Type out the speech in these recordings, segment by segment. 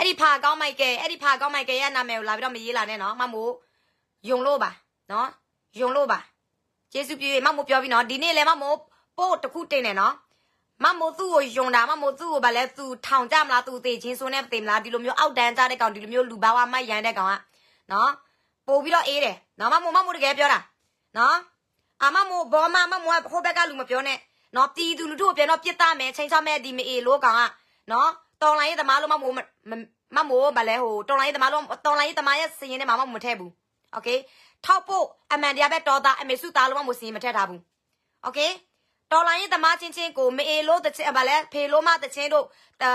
အဲ့ဒီဖာကောင်းမိုက်ကဲအဲ့ဒီဖာကောင်းမိုက်ကဲရဲ့နာမည်ကိုလာပြီးတော့မရေးလာနဲ့နော်မမို့ယုံလို့ပါနော်ယုံလို့ပါကျေးဇူးပြုရမမို့ပြောပြီးနော်ဒီနေ့လည်းမမို့ပို့တခုတင်တယ်နော်မမို့သူ့ကိုယုံတာမမို့သူ့ကိုဗာလဲသူထောင်ကြမလားသူသေချင်းဆိုနဲ့သေမလားဒီလိုမျိုးအောက်တန်းကြတဲ့ကောင်ဒီလိုမျိုးလူဘာဝမိုက်ရန်တဲ့ကောင်ကနော်ပို့ပြီးတော့အေးတယ်နော်မမို့မမို့တကယ်ပြောတာနော်အမမို့ဘောမမမို့ဟိုဘက်ကလူမပြောနဲ့နော်တီးသူလူတို့ကိုပြန်တော့ပြစ်သားမယ်ချိန်ချမဲ့ဒီမအေလို့ကောင်ကနော်တော်လိုင်းရေးသမားလို့မမို့မမို့ဗလဲဟိုတော်လိုင်းရေးသမားလို့တော်လိုင်းရေးသမားရဲ့စည်ရင်ထဲမှာမမထည့်ဘူးโอเคထောက်ဖို့အမှန်တရားပဲတော်သားအမေစုသားလို့မမို့စည်ရင်မထည့်ထားဘူးโอเคတော်လိုင်းရေးသမားချင်းချင်းကိုမအေလို့တချင်းဗလဲဖေလို့မတချင်းတို့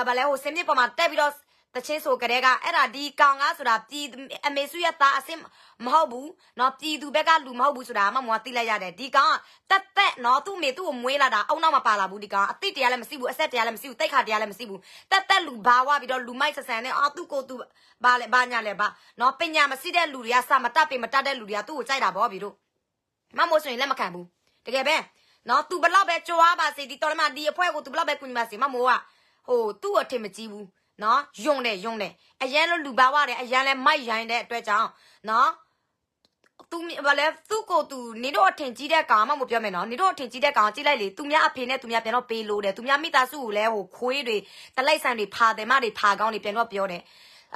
ဗလဲဟိုစင်မြစ်ပေါ်မှာတက်ပြီးတော့တချင်းဆိုကြတဲ့ကအဲ့ဒါဒီကောင်ကဆိုတာပြည်အမေစုရဲ့သားအစစ်မဟုတ်ဘူးเนาะပြည်သူဘက်ကလူမဟုတ်ဘူးဆိုတာမမမသိလိုက်ရတယ်ဒီကောင်ကတက်တက်เนาะသူ့မေသူ့ကိုမွေးလာတာအုံနောက်မှာပါလာဘူးဒီကောင်အတိတရားလည်းမရှိဘူးအဆက်တရားလည်းမရှိဘူးတိတ်ခါတရားလည်းမရှိဘူးတက်တက်လူဘာဝပြီးတော့လူမိုက်ဆဆန်နဲ့အော်သူ့ကိုသူဘာလဲဘာညာလဲဘာเนาะပညာမရှိတဲ့လူတွေကစာမတတ်ပေမတတ်တဲ့လူတွေကသူ့ကိုကြိုက်တာဗောပြီတို့မမို့ဆိုရင်လက်မခံဘူးတကယ်ပဲနော်သူဘလောက်ပဲကြွားပါစေဒီတော်လမဒီအဖွဲကိုသူဘလောက်ပဲကူညီပါစေမမိုးကဟိုသူ့အထင်မကြီးဘူးနော်ယုံတယ်ယုံတယ်အရန်လို့လူပါဝတယ်အရန်လဲမိုက်ရိုင်းတဲ့အတွက်ကြောင့်နော်သူဘာလဲသူ့ကိုသူနေတော့အထင်ကြီးတဲ့ကောင်မှမပြောမယ်နော်နေတော့အထင်ကြီးတဲ့ကောင်ကြည့်လိုက်လေသူများအဖေနဲ့သူများပြန်တော့ပေးလို့တယ်သူများမိသားစုကိုလည်းဟိုခွေးတွေတလိုက်ဆန်တွေဖာတယ်မတွေဖာကောင်းတွေပြန်တော့ပြောတယ်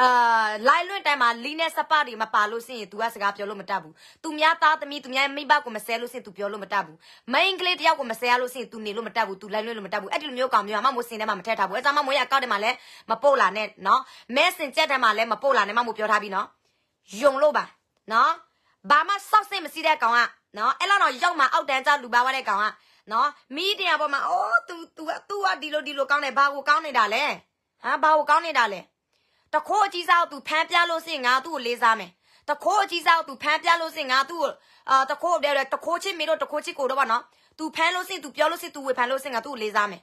အာလိုင်းလွန့်တိုင်းမှာလီနဲ့စပတွေမပါလို့ရှိရင် तू ကစကားပြောလို့မတတ်ဘူး။ तू များသားသမီး तू များမိဘကိုမဆဲလို့ရှိရင် तू ပြောလို့မတတ်ဘူး။မိန်းကလေးတယောက်ကိုမဆဲရလို့ရှိရင် तू နေလို့မတတ်ဘူး။ तू လိုင်းလွန့်လို့မတတ်ဘူး။အဲ့ဒီလိုမျိုးကောင်မျိုးကမမိုးစင်ထဲမှာမထည့်ထားဘူး။အဲ့ကြောင့်မမိုးရဲ့အကောက်ထဲမှာလည်းမပုတ်လာနဲ့နော်။မဲစင်ကြက်ထဲမှာလည်းမပုတ်လာနဲ့မမိုးပြောထားပြီနော်။ယုံလို့ပါနော်။ဘာမှစောက်စိတ်မရှိတဲ့ကောင်ကနော်အဲ့လောက်တော့ရောက်မှအောက်တန်းကျလူပါသွားတဲ့ကောင်ကနော်မီးတင်ရပေါ်မှာအိုး तू तू तू ကဒီလိုဒီလိုကောင်းတယ်ဘာကိုကောင်းနေတာလဲဟာဘာကိုကောင်းနေတာလဲတခိုးအကြီးစားကိုသူဖမ်းပြလို့စင်ငါသူ့ကိုလေးစားမယ်တခိုးအကြီးစားကိုသူဖမ်းပြလို့စင်ငါသူ့ကိုအာတခိုးတဲ့တခိုးချစ်မေတို့တခိုးချစ်ကိုတော့ဗောနော်သူဖမ်းလို့စင်သူပြောလို့စင်သူဝေဖန်လို့စင်ငါသူ့ကိုလေးစားမယ်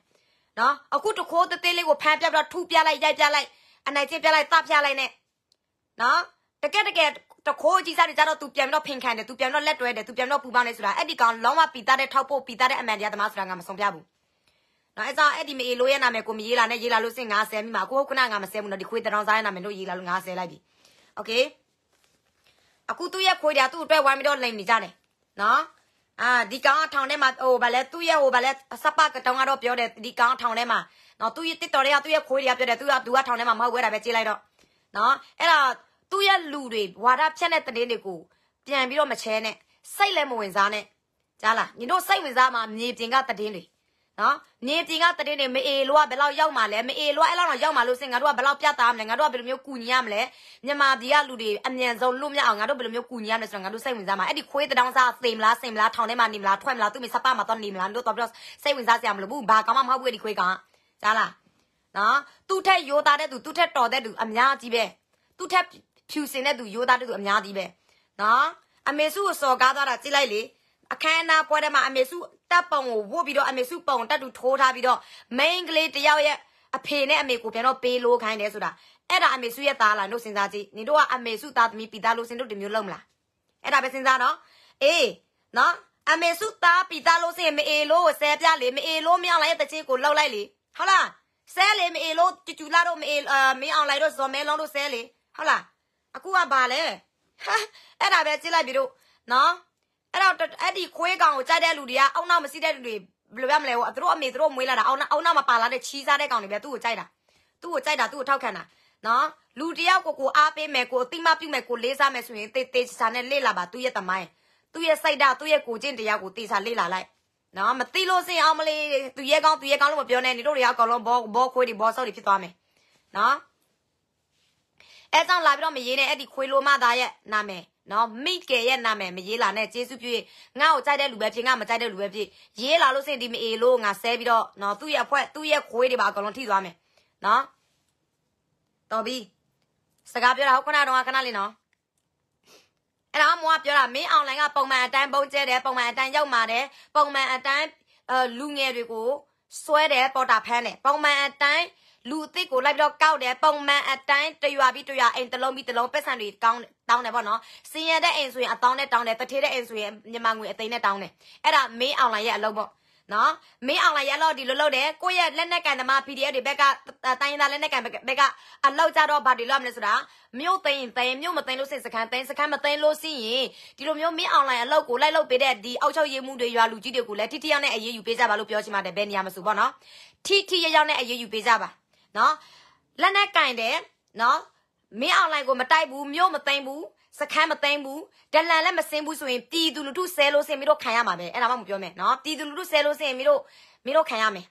နော်အခုတခိုးသေးသေးလေးကိုဖမ်းပြပြီးတော့ထုပြလိုက်ရိုက်ပြလိုက်အနိုင်ကျပြလိုက်တပြလိုက်နဲ့နော်တကယ်တကယ်တခိုးကြီးစားတွေကြတော့ तू ပြန်ပြီးတော့ဖင်ခံတယ် तू ပြန်တော့လက်တွဲတယ် तू ပြန်တော့ပူပေါင်းတယ်ဆိုတာအဲ့ဒီကောင်လုံးဝပီတာတဲ့ထောက်ဖို့ပီတာတဲ့အမှန်တရားသမားဆိုတာငါမဆုံးပြဘူးနော်အဲ့ကြောင့်အဲ့ဒီမအေလို့ရဲ့နာမည်ကိုမရေးလာနဲ့ရေးလာလို့စင်90မိမှာကိုခုနက90ဘူးနော်ဒီခွေးတရောင်စားရဲ့နာမည်လို့ရေးလာလို့90လိုက်ပြီโอเคအခုသူ့ရဲ့ခွေးတရားသူ့အတွက်ဝိုင်းပြီးတော့လိမ်နေကြတယ်နော်အာဒီကောင်ကထောင်ထဲမှာဟိုဗာလဲသူ့ရဲ့ဟိုဗာလဲစပကတောင်ကတော့ပြောတယ်ဒီကောင်ထောင်ထဲမှာနော်သူ့ရဲ့တစ်တော်တွေကသူ့ရဲ့ခွေးတွေကပြောတယ်သူကသူကထောင်ထဲမှာမဟုတ်ဝဲတာပဲကြေးလိုက်တော့နော်အဲ့ဒါသူ့ရဲ့လူတွေဝါဒဖြန့်တဲ့တင်းတွေကိုပြန်ပြီးတော့မချဲနဲ့စိတ်လည်းမဝင်စားနဲ့ကြားလားညီတို့စိတ်ဝင်စားမှာမြေပြင်ကတင်းတွေနော်နင်တင်ကတတင်းနေမအေလို့ကဘယ်လောက်ရောက်မှာလဲမအေလို့ကအဲ့လောက်တော့ရောက်မှာလို့စင်ငါတို့ကဘယ်လောက်ပြတာမလဲငါတို့ကဘယ်လိုမျိုးကူညီရမလဲမြန်မာပြည်ကလူတွေအမြန်ဆုံးလွတ်မြောက်အောင်ငါတို့ဘယ်လိုမျိုးကူညီရမလဲဆိုတော့ငါတို့စိတ်ဝင်စားမှာအဲ့ဒီခွေးတဒောင်းစားသေမလားစင်မလားထောင်ထဲမှာနေမလားထွက်မလားသူ့မိစပမှာတော့နေမလားတို့တော့ပြီးတော့စိတ်ဝင်စားစရာမလိုဘူးဘာကောင်းမှမဟုတ်ဘူးဒီခွေးကကြားလားနော်သူ့ထက်ရိုးသားတဲ့သူသူ့ထက်တော်တဲ့သူအများကြီးပဲသူ့ထက်ဖြူစင်တဲ့သူရိုးသားတဲ့သူအများကြီးပဲနော်အမေစုကိုစော်ကားသွားတာကြိလိုက်လေအခမ်းအနားပွဲထဲမှာအမေစုတပ်ပုံကိုဝုတ်ပြီးတော့အမေစုပုံတက်တူထိုးထားပြီးတော့ main ကလေးတယောက်ရဲ့အဖေနဲ့အမေကိုပြန်တော့ပေးလို့ခိုင်းတယ်ဆိုတာအဲ့ဒါအမေစုရဲ့သားလားတို့စဉ်းစားကြည့်နင်တို့ကအမေစုသားသမီးပီသားလို့စဉ်တို့ဒီမျိုးလုံးမလားအဲ့ဒါပဲစဉ်းစားနော်အေးနော်အမေစုသားပီသားလို့စဉ်မအေလို့ဆဲပြလေမအေလို့မြောင်းလိုက်တဲ့ချေကိုလောက်လိုက်လေဟုတ်လားဆဲလေမအေလို့ကျူကျူလာတော့မအေမင်းအောင်လိုက်တော့ဇော်မဲလုံးတို့ဆဲလေဟုတ်လားအခုကဘာလဲဟာအဲ့ဒါပဲကြည့်လိုက်ပြီတို့နော်အဲ့တော့အဲ့ဒီခွေးကောင်ကိုကြိုက်တဲ့လူတွေကအောက်နောက်မစီးတဲ့လူတွေဘယ်လိုရမလဲဟိုသူတို့အမေသူတို့မွေးလာတာအောက်နောက်အောက်နောက်မှာပါလာတဲ့ချီးစားတဲ့ကောင်တွေပဲသူ့ကိုကြိုက်တာသူ့ကိုကြိုက်တာသူ့ကိုထောက်ခံတာနော်လူတယောက်ကိုကိုအားပေးမယ်ကိုအတိမပြုမယ်ကိုလေးစားမယ်ဆိုရင်တေတေချာနဲ့လေ့လာပါသူ့ရဲ့တမိုင်းသူ့ရဲ့စိတ်ဓာတ်သူ့ရဲ့ကိုကျင့်တရားကိုတေချာလေ့လာလိုက်နော်မသိလို့စင်အောင်မလေးသူရဲကောင်းသူရဲကောင်းလို့မပြောနဲ့နေတို့တွေကအကောင်လုံးဘောဘောခွေးတွေဘောဆော့တွေဖြစ်သွားမယ်နော်အဲကြောင့်လာပြီးတော့မရေးနဲ့အဲ့ဒီခွေးလိုမသားရဲ့နာမည်နော်မိကေရဲ့နာမည်မရေးလာနဲ့ကျေးဇူးပြုငါ့ကိုကြိုက်တဲ့လူပဲဖြစ်ငါမကြိုက်တဲ့လူပဲဖြစ်ရေးလာလို့စင်ဒီမအေလို့ငါဆဲပြီးတော့နော်သူ့ရဲ့အဖွဲ့သူ့ရဲ့ခွေးတွေပါအကုန်လုံးထိသွားမယ်နော်တော်ပြီစကားပြောတာဟုတ်ခဏတော့ခဏလေးနော်အဲ့တော့မောကပြောတာမင်းအွန်လိုင်းကပုံမှန်အတိုင်းပုံကျဲတယ်ပုံမှန်အတိုင်းရောက်มาတယ်ပုံမှန်အတိုင်းလူငယ်တွေကိုစွဲတယ်ပေါ်တာဖမ်းတယ်ပုံမှန်အတိုင်းလူအစ်စ်ကိုလိုက်ပြီးတော့ကောက်တယ်ပုံမှန်အတိုင်းတရွာပြီးတရွာအိမ်တစ်လုံးပြီးတစ်လုံးပတ်စံတွေကောင်းတောင်းတယ်ပေါ့နော်စင်ရတဲ့အိမ်ဆိုရင်အတောင်းနဲ့တောင်းတယ်တထေးတဲ့အိမ်ဆိုရင်မြန်မာငွေအသိန်းနဲ့တောင်းတယ်အဲ့ဒါမင်းအောင်လာရဲ့အလုပ်ပေါ့နော်မင်းအောင်လာရလို့ဒီလိုလုပ်တယ်ကိုယ့်ရဲ့လက်နက်ကန်သမား PDF တွေဘက်ကတိုင်းရင်းသားလက်နက်ကန်ဘက်ကအလောက်ကြတော့ဘာတွေလုပ်မလဲဆိုတာမြို့သိရင်သိရင်မြို့မသိလို့စစ်စခန်းသိစခန်းမသိလို့စီရင်ဒီလိုမျိုးမင်းအောင်လာအလောက်ကိုလိုက်လုပ်ပေးတဲ့ဒီအောက်ချုပ်ရေးမှုတွေရွာလူကြီးတွေကိုလည်းထိထိရောက်တဲ့အရေးယူပေးကြပါလို့ပြောချင်ပါတယ်ဘယ်နေရာမှာဆိုပေါ့နော်ထိထိရောက်ရောက်နဲ့အရေးယူပေးကြပါနော်လက်နဲ့ကင်တယ်နော်မင်းအောင်လိုက်ကိုမတိုက်ဘူးမြို့မသိမ့်ဘူးစခန်းမသိမ့်ဘူးဒလန်လည်းမစင်းဘူးဆိုရင်ပြည်သူလူထုဆဲလို့စင်မီတို့ခံရမှာပဲအဲ့ဒါမှမပြောမယ်နော်ပြည်သူလူထုဆဲလို့စင်မီတို့မီတို့ခံရမယ်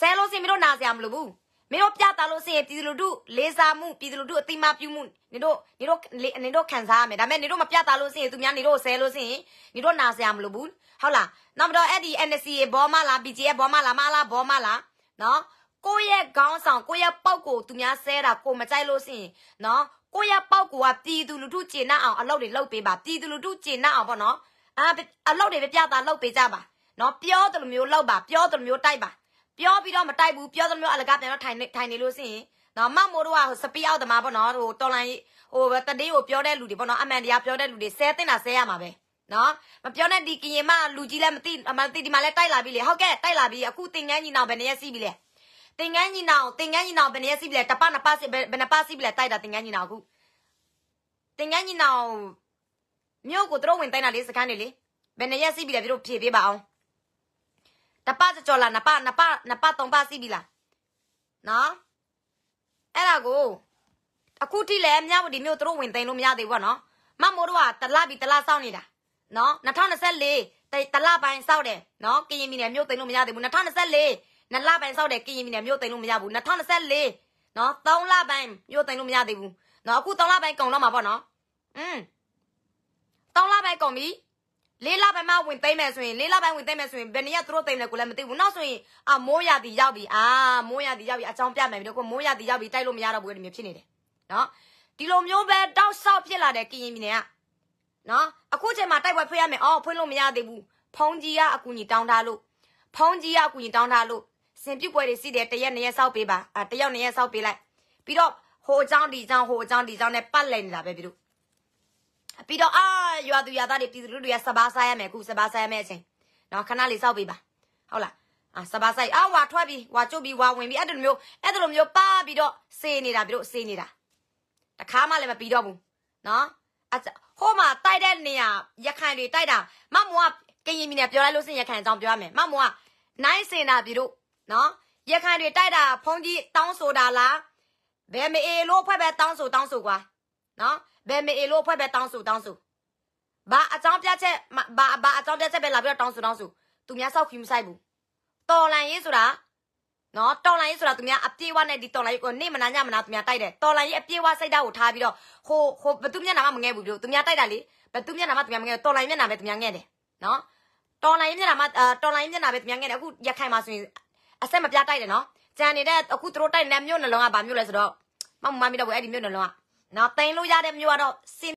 ဆဲလို့စင်မီတို့နာစရာမလိုဘူးမင်းတို့ပြတာလို့စင်ပြည်သူလူထုလေးစားမှုပြည်သူလူထုအတိမပြုမှုနေတို့နေတို့နေတို့ခံစားရမယ်ဒါပေမဲ့နေတို့မပြတာလို့စင်သူများနေတို့ဆဲလို့စင်နေတို့နာစရာမလိုဘူးဟုတ်လားနောက်တော့အဲ့ဒီ NCA ဘောမလား BGF ဘောမလားမလားဘောမလားနော်ကိုယ့်ရဲ့ခေါင်းဆောင်ကိုယ့်ရဲ့ပေါက်ကို သူများဆဲတာကိုမကြိုက်လို့ရှိရင်နော်ကိုယ့်ရဲ့ပေါက်ကိုကပြည်သူလူထုကျေနပ်အောင်အလုပ်တွေလုပ်ပေးပါပြည်သူလူထုကျေနပ်အောင်ပေါ့နော်အာအလုပ်တွေပဲပြတာလုပ်ပေးကြပါနော်ပြောတယ်လို့မျိုးလုပ်ပါပြောတယ်လို့မျိုးတိုက်ပါပြောပြီးတော့မတိုက်ဘူးပြောတယ်လို့မျိုးအလကားပြန်တော့ထိုင်နေထိုင်နေလို့ရှိရင်နော်မမိုးတို့ကစပီအောက်တမားပေါ့နော်ဟိုတော်လိုင်းဟိုတတင်းကိုပြောတဲ့လူတွေပေါ့နော်အမှန်တရားပြောတဲ့လူတွေဆဲတင်တာဆဲရမှာပဲနော်မပြောနဲ့ဒီကရင်မလူကြီးလည်းမသိမသိဒီမှာလည်းတိုက်လာပြီလေဟုတ်ကဲ့တိုက်လာပြီအခုတင်ငန်းကြီးနောက်ဘယ်နေရစီးပြီလဲတင်ငန်းညီနောင်တင်ငန်းညီနောင်ဘယ်နည်းစီးပြီလဲတပနပစီဘယ်နပစီးပြီလဲတိုက်တာတင်ငန်းညီနောင်အခုတင်ငန်းညီနောင်မြို့ကိုတို့ဝင်တိုင်းတာလေစခန်းနေလေဘယ်နည်းစီးပြီလဲတို့ဖြေပေးပါအောင်တပကြကြော်လာနပနပနပတုံပစီးပြီလားနော်အဲ့ဒါကိုအခုတိလဲမြဝတီမြို့တို့ဝင်တိုင်းလို့မရသေးဘူးနော်မမိုးတို့ကတလပြီတလစောင့်နေတာနော်2024တလပိုင်းစောက်တယ်နော်ကရင်ပြည်နယ်မြို့သိမ်းလို့မရသေးဘူး2024နှစ်လပိုင်းစောက်တယ်ကရင်ပြည်နယ်မြို့သိမ်းလို့မရဘူး2024နော်3လပိုင်းမြို့သိမ်းလို့မရသေးဘူးနော်အခု3လပိုင်းကုန်တော့မှာပေါ့နော်อืม3လပိုင်းကုန်ပြီလေးလပိုင်းမှဝင်သိမ့်မယ်ဆိုရင်လေးလပိုင်းဝင်သိမ့်မယ်ဆိုရင်ဘယ်နည်းသူတို့သိမ့်လဲကိုလည်းမသိဘူးနောက်ဆိုရင်အာမိုးရတီရောက်ပြီအာမိုးရတီရောက်ပြီအချောင်းပြမယ်ပြီးတော့ကိုမိုးရတီရောက်ပြီတိုက်လို့မရတော့ဘူးလေမျိုးဖြစ်နေတယ်နော်ဒီလိုမျိုးပဲတောက်ဆောက်ဖြစ်လာတဲ့ကရင်ပြည်နယ်ကနော်အခုချိန်မှာတိုက်ပွဲဖွင့်ရမယ်အော်ဖွင့်လို့မရသေးဘူးဖုန်ကြီးကအကူကြီးတောင်းထားလို့ဖုန်ကြီးကအကူကြီးတောင်းထားလို့စင်ပြုတ်ပွဲတွေစီးတယ်တရက်နှစ်ရက်စောက်ပေးပါအာတယောက်နှစ်ရက်စောက်ပေးလိုက်ပြီးတော့ဟိုအကြောင်းဒီအကြောင်းဟိုအကြောင်းဒီအကြောင်းနဲ့ပတ်လည်နေတာပဲပြီးတော့ပြီးတော့အာရွာသူရွာသားတွေပြည်သူလူတွေကစပါးစားရမယ်အခုစပါးစားရမယ်အချိန်နော်ခဏလေးစောက်ပေးပါဟုတ်လားအာစပါးစားအာဝါထွက်ပြီးဝါကျုပ်ပြီးဝါဝင်ပြီးအဲ့ဒီလိုမျိုးအဲ့ဒီလိုမျိုးပါပြီးတော့စေနေတာပြီးတော့စေနေတာတခါမှလည်းမပြီးတော့ဘူးနော်အဟိုမှာတိုက်တဲ့နေရာရခိုင်တွေတိုက်တာမမောကကရင်ပြည်နယ်ပြောလိုက်လို့စင်ရခိုင်အကြောင်းပြောရမယ်မမောကနိုင်စင်တာပြီးတော့နော်ရခိုင်တွေတိုက်တာ ဖုန်းကြီးတောင်းဆိုတာလားဘယ်မအေလို့ဖွဲ့ပဲတောင်းဆိုတောင်းဆိုကွာနော်ဘယ်မအေလို့ဖွဲ့ပဲတောင်းဆိုတောင်းဆိုဘာအကြောင်းပြချက်ဘာဘာအကြောင်းပြချက်ပဲလာပြီးတော့တောင်းဆိုတောင်းဆိုသူများစောက်ခီးမဆိုင်ဘူးတော်လန်ရေးဆိုတာနော်တော်လန်ရေးဆိုတာသူများအပြေးဝနဲ့ဒီတော်လန်ရေးကိုနေမနာညမနာသူများတိုက်တယ်တော်လန်ရေးအပြေးဝစိတ်ဓာတ်ကိုထားပြီးတော့ဟိုဟိုဘသူမျက်နှာမှမငဲဘူးပြောသူများတိုက်တာလေဘသူမျက်နှာမှသူများမငဲတော်လန်မျက်နှာပဲသူများငဲတယ်နော်တော်လန်ရေးမျက်နှာမှတော်လန်ရေးမျက်နှာပဲသူများငဲတယ်အခုရခိုင်မှာဆိုရင်အဆက်မပြတ်တိုက်တယ်နော်ကြံနေတဲ့အခုသူတို့တိုက်နေတဲ့မြို့နှလုံးကဘာမြို့လဲဆိုတော့မမမမီတော့ဘူးအဲ့ဒီမြို့နှလုံးကနော်တင်လို့ရတဲ့မြို့ကတော့စင်